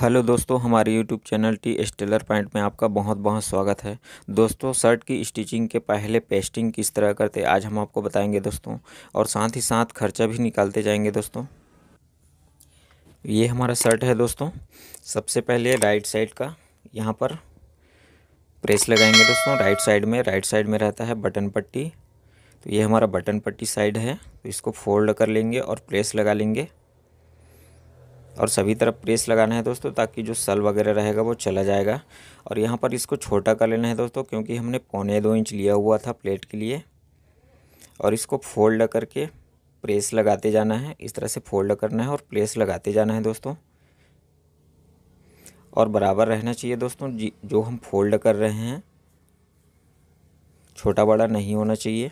hello दोस्तों हमारे YouTube channel T stellar point में आपका बहुत बहुत स्वागत है दोस्तों शर्ट की स्टिचिंग के पहले पेस्टिंग किस तरह करते आज हम आपको बताएंगे दोस्तों और साथ ही साथ खर्चा भी निकालते जाएंगे दोस्तों ये हमारा शर्ट है दोस्तों सबसे पहले राइट साइड का यहाँ पर प्रेस लगाएंगे दोस्तों राइट साइड में राइट साइड में रहता है बटन पट्टी तो ये हमारा बटन पट्टी साइड है तो इसको फोल्ड कर लेंगे और प्रेस लगा लेंगे और सभी तरफ प्रेस लगाना है दोस्तों ताकि जो सल वगैरह रहेगा वो चला जाएगा और यहाँ पर इसको छोटा कर लेना है दोस्तों क्योंकि हमने पौने दो इंच लिया हुआ था प्लेट के लिए और इसको फोल्ड करके प्रेस लगाते जाना है इस तरह से फोल्ड करना है और प्रेस लगाते जाना है दोस्तों और बराबर रहना चाहिए दोस्तों जो हम फोल्ड कर रहे हैं छोटा बड़ा नहीं होना चाहिए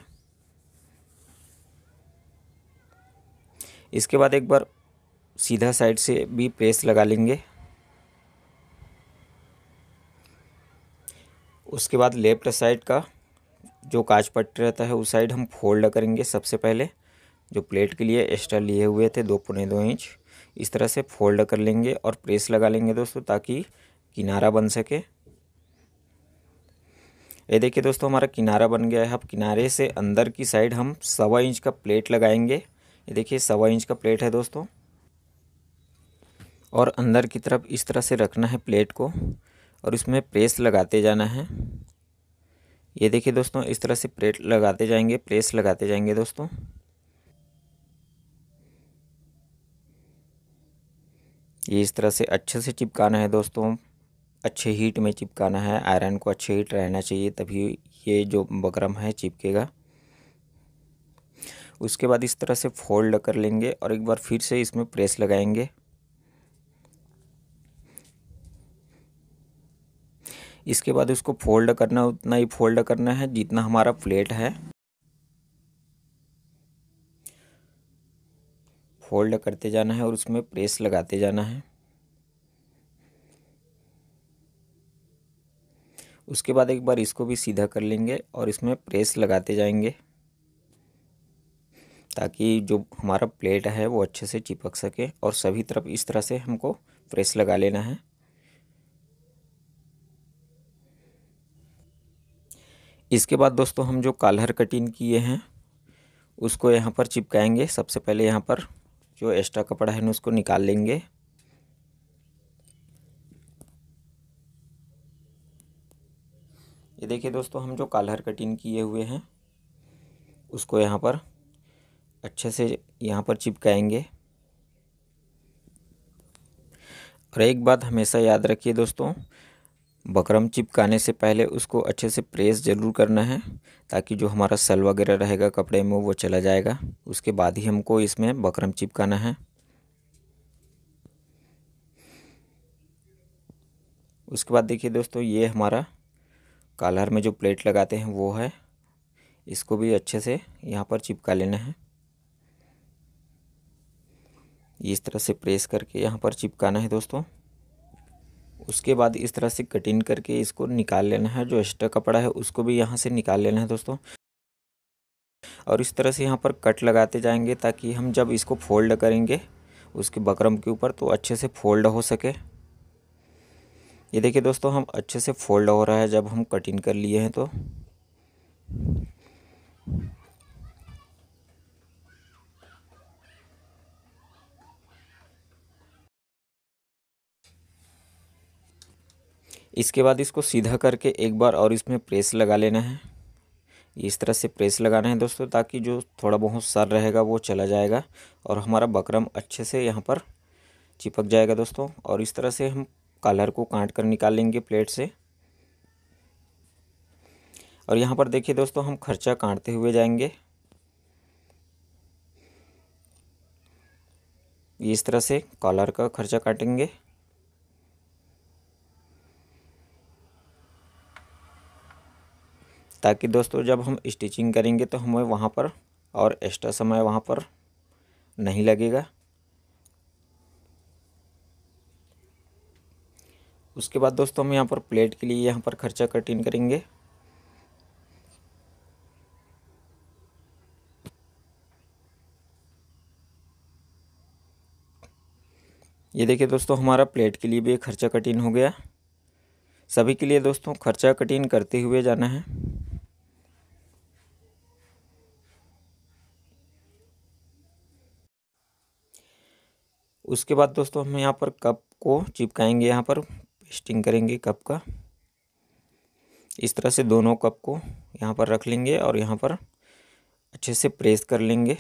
इसके बाद एक बार सीधा साइड से भी प्रेस लगा लेंगे उसके बाद लेफ्ट साइड का जो काज पट्ट रहता है उस साइड हम फोल्ड करेंगे सबसे पहले जो प्लेट के लिए एक्स्ट्रा लिए हुए थे दो पुने दो इंच इस तरह से फोल्ड कर लेंगे और प्रेस लगा लेंगे दोस्तों ताकि किनारा बन सके ये देखिए दोस्तों हमारा किनारा बन गया है अब किनारे से अंदर की साइड हम सवा इंच का प्लेट लगाएंगे ये देखिए सवा इंच का प्लेट है दोस्तों और अंदर की तरफ इस तरह से रखना है प्लेट को और इसमें प्रेस लगाते जाना है ये देखिए दोस्तों इस तरह से प्लेट लगाते जाएंगे प्रेस लगाते जाएंगे दोस्तों ये इस तरह से अच्छे से चिपकाना है दोस्तों अच्छे हीट में चिपकाना है आयरन को अच्छे हीट रहना चाहिए तभी ये जो बकरम है चिपकेगा उसके बाद इस तरह से फोल्ड कर लेंगे और एक बार फिर से इसमें प्रेस लगाएंगे इसके बाद उसको फोल्ड करना उतना ही फोल्ड करना है जितना हमारा प्लेट है फोल्ड करते जाना है और उसमें प्रेस लगाते जाना है उसके बाद एक बार इसको भी सीधा कर लेंगे और इसमें प्रेस लगाते जाएंगे ताकि जो हमारा प्लेट है वो अच्छे से चिपक सके और सभी तरफ इस तरह से हमको प्रेस लगा लेना है इसके बाद दोस्तों हम जो कालहर कटिंग किए हैं उसको यहाँ पर चिपकाएंगे सबसे पहले यहाँ पर जो एक्स्ट्रा कपड़ा है ना उसको निकाल लेंगे ये देखिए दोस्तों हम जो कालहर कटिंग किए हुए हैं उसको यहाँ पर अच्छे से यहाँ पर चिपकाएंगे और एक बात हमेशा याद रखिए दोस्तों बकरम चिपकाने से पहले उसको अच्छे से प्रेस ज़रूर करना है ताकि जो हमारा सल वगैरह रहेगा कपड़े में वो चला जाएगा उसके बाद ही हमको इसमें बकरम चिपकाना है उसके बाद देखिए दोस्तों ये हमारा कालर में जो प्लेट लगाते हैं वो है इसको भी अच्छे से यहाँ पर चिपका लेना है इस तरह से प्रेस करके यहाँ पर चिपकाना है दोस्तों उसके बाद इस तरह से कटिंग करके इसको निकाल लेना है जो एक्स्ट्रा कपड़ा है उसको भी यहाँ से निकाल लेना है दोस्तों और इस तरह से यहाँ पर कट लगाते जाएंगे ताकि हम जब इसको फोल्ड करेंगे उसके बकरम के ऊपर तो अच्छे से फोल्ड हो सके ये देखिए दोस्तों हम अच्छे से फोल्ड हो रहा है जब हम कटिंग कर लिए हैं तो इसके बाद इसको सीधा करके एक बार और इसमें प्रेस लगा लेना है इस तरह से प्रेस लगाना है दोस्तों ताकि जो थोड़ा बहुत सर रहेगा वो चला जाएगा और हमारा बकरम अच्छे से यहाँ पर चिपक जाएगा दोस्तों और इस तरह से हम कलर को काट कर निकाल लेंगे प्लेट से और यहाँ पर देखिए दोस्तों हम खर्चा काटते हुए जाएंगे इस तरह से कॉलर का खर्चा काटेंगे ताकि दोस्तों जब हम स्टिचिंग करेंगे तो हमें वहाँ पर और एक्स्ट्रा समय वहाँ पर नहीं लगेगा उसके बाद दोस्तों हम यहाँ पर प्लेट के लिए यहाँ पर खर्चा कटिंग करेंगे ये देखिए दोस्तों हमारा प्लेट के लिए भी खर्चा कटिंग हो गया सभी के लिए दोस्तों खर्चा कटिंग करते हुए जाना है उसके बाद दोस्तों हम यहाँ पर कप को चिपकाएंगे यहाँ पर पेस्टिंग करेंगे कप का इस तरह से दोनों कप को यहाँ पर रख लेंगे और यहाँ पर अच्छे से प्रेस कर लेंगे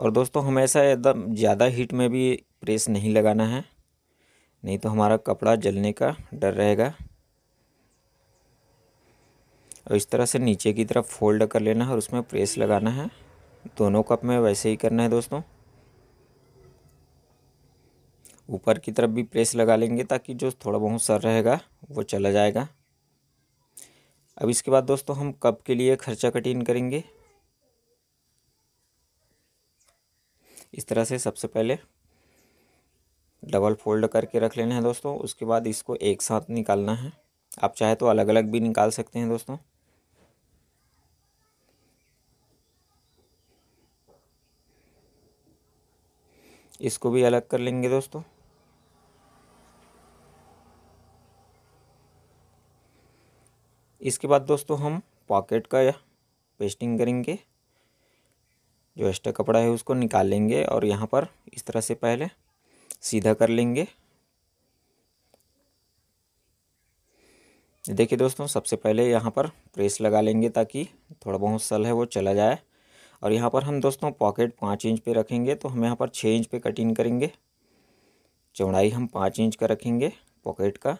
और दोस्तों हमें ऐसा एकदम ज़्यादा हीट में भी प्रेस नहीं लगाना है नहीं तो हमारा कपड़ा जलने का डर रहेगा और इस तरह से नीचे की तरफ फोल्ड कर लेना है और उसमें प्रेस लगाना है दोनों कप में वैसे ही करना है दोस्तों ऊपर की तरफ भी प्रेस लगा लेंगे ताकि जो थोड़ा बहुत सर रहेगा वो चला जाएगा अब इसके बाद दोस्तों हम कप के लिए खर्चा कटिंग करेंगे इस तरह से सबसे पहले डबल फोल्ड करके रख लेना है दोस्तों उसके बाद इसको एक साथ निकालना है आप चाहे तो अलग अलग भी निकाल सकते हैं दोस्तों इसको भी अलग कर लेंगे दोस्तों इसके बाद दोस्तों हम पॉकेट का पेस्टिंग करेंगे जो एक्स्ट्रा कपड़ा है उसको निकाल लेंगे और यहाँ पर इस तरह से पहले सीधा कर लेंगे देखिए दोस्तों सबसे पहले यहाँ पर प्रेस लगा लेंगे ताकि थोड़ा बहुत सल है वो चला जाए और यहाँ पर हम दोस्तों पॉकेट पाँच इंच पे रखेंगे तो हम यहाँ पर छः इंच पे कटिंग करेंगे चौड़ाई हम पाँच इंच का रखेंगे पॉकेट का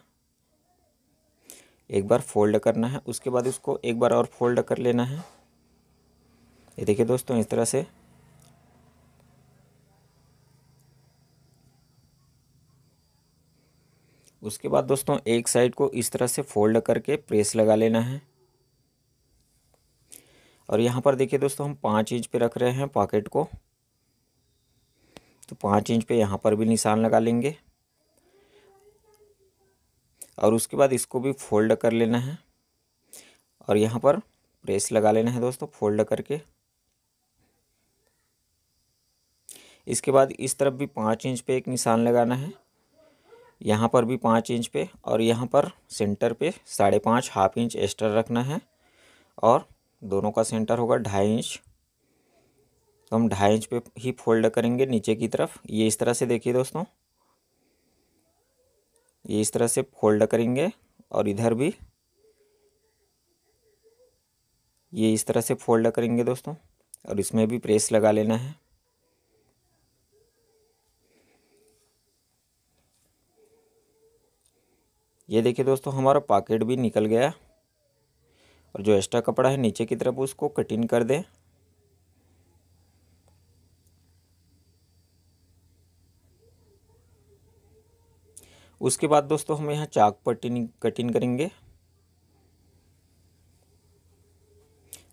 एक बार फोल्ड करना है उसके बाद उसको एक बार और फोल्ड कर लेना है ये देखिए दोस्तों इस तरह से उसके बाद दोस्तों एक साइड को इस तरह से फोल्ड करके प्रेस लगा लेना है और यहाँ पर देखिए दोस्तों हम पाँच इंच पे रख रहे हैं पॉकेट को तो पाँच इंच पे यहाँ पर भी निशान लगा लेंगे और उसके बाद इसको भी फोल्ड कर लेना है और यहाँ पर प्रेस लगा लेना है दोस्तों फोल्ड करके इसके बाद इस तरफ भी पाँच इंच पे एक निशान लगाना है यहाँ पर भी पाँच इंच पे और यहाँ पर सेंटर पे साढ़े पाँच हाफ इंच एक्स्ट्रा रखना है और दोनों का सेंटर होगा ढाई इंच तो हम ढाई इंच पे ही फोल्ड करेंगे नीचे की तरफ ये इस तरह से देखिए दोस्तों ये इस तरह से फोल्ड करेंगे और इधर भी ये इस तरह से फोल्ड करेंगे दोस्तों और इसमें भी प्रेस लगा लेना है ये देखिए दोस्तों हमारा पॉकेट भी निकल गया और जो एक्स्ट्रा कपड़ा है नीचे की तरफ उसको कटिंग कर दें उसके बाद दोस्तों हम यहाँ चाक पर कटिंग करेंगे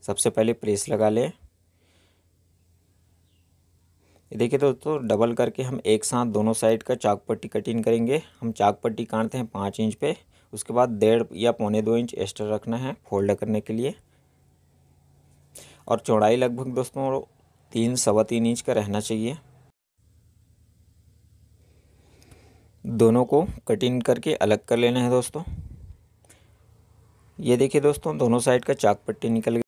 सबसे पहले प्रेस लगा लें देखिए दोस्तों तो डबल करके हम एक साथ दोनों साइड का चाक पट्टी कटिंग करेंगे हम चाक पट्टी काटते हैं पाँच इंच पे उसके बाद डेढ़ या पौने दो इंच एक्स्ट्रा रखना है फोल्ड करने के लिए और चौड़ाई लगभग दोस्तों तीन सवा तीन इंच का रहना चाहिए दोनों को कटिंग करके अलग कर लेना है दोस्तों ये देखिए दोस्तों दोनों साइड का चाक पट्टी निकल गया